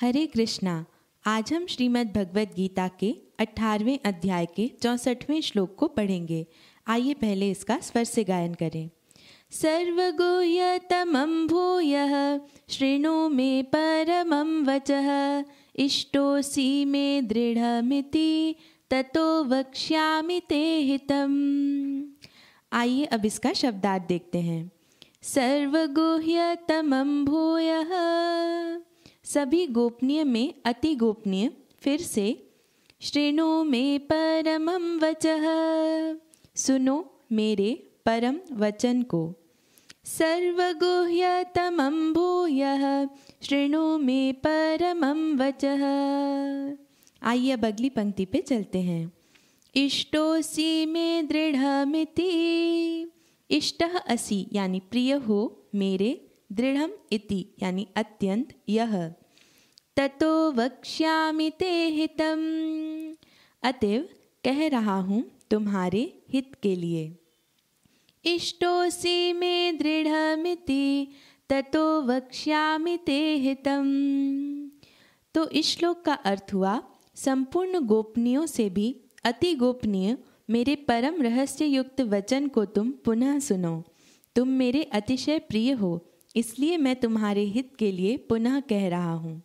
हरे कृष्णा आज हम श्रीमद् भगवद गीता के 18वें अध्याय के चौंसठवें श्लोक को पढ़ेंगे आइए पहले इसका स्वर से गायन करें सर्वगोय तमं भूय श्रेणु मे परमं वच इष्टोऽसि मे दृढ़मिति ततो वक्ष्यामि ते हितम् आइए अब इसका शब्दार्थ देखते हैं सर्वगुह्यतमं भूयः सभी गोपनीय में अति गोपनीय फिर से श्रेणो में परम वच सुनो मेरे परम वचन को सर्वगुह्यतम भूय श्रेणो में परम वच आइए अब अगली पंक्ति पे चलते हैं इष्टोसी में मिति इष्ट असी यानी प्रिय हो मेरे दृढ़ इति यानी अत्यंत यह ततो वक्ष्यामि ते हितम अतएव कह रहा हूँ तुम्हारे हित के लिए इष्टोसी मे दृढ़मिति ततो वक्ष्यामि ते हितम तो इस श्लोक का अर्थ हुआ संपूर्ण गोपनीयों से भी अति गोपनीय मेरे परम रहस्य युक्त वचन को तुम पुनः सुनो तुम मेरे अतिशय प्रिय हो इसलिए मैं तुम्हारे हित के लिए पुनः कह रहा हूँ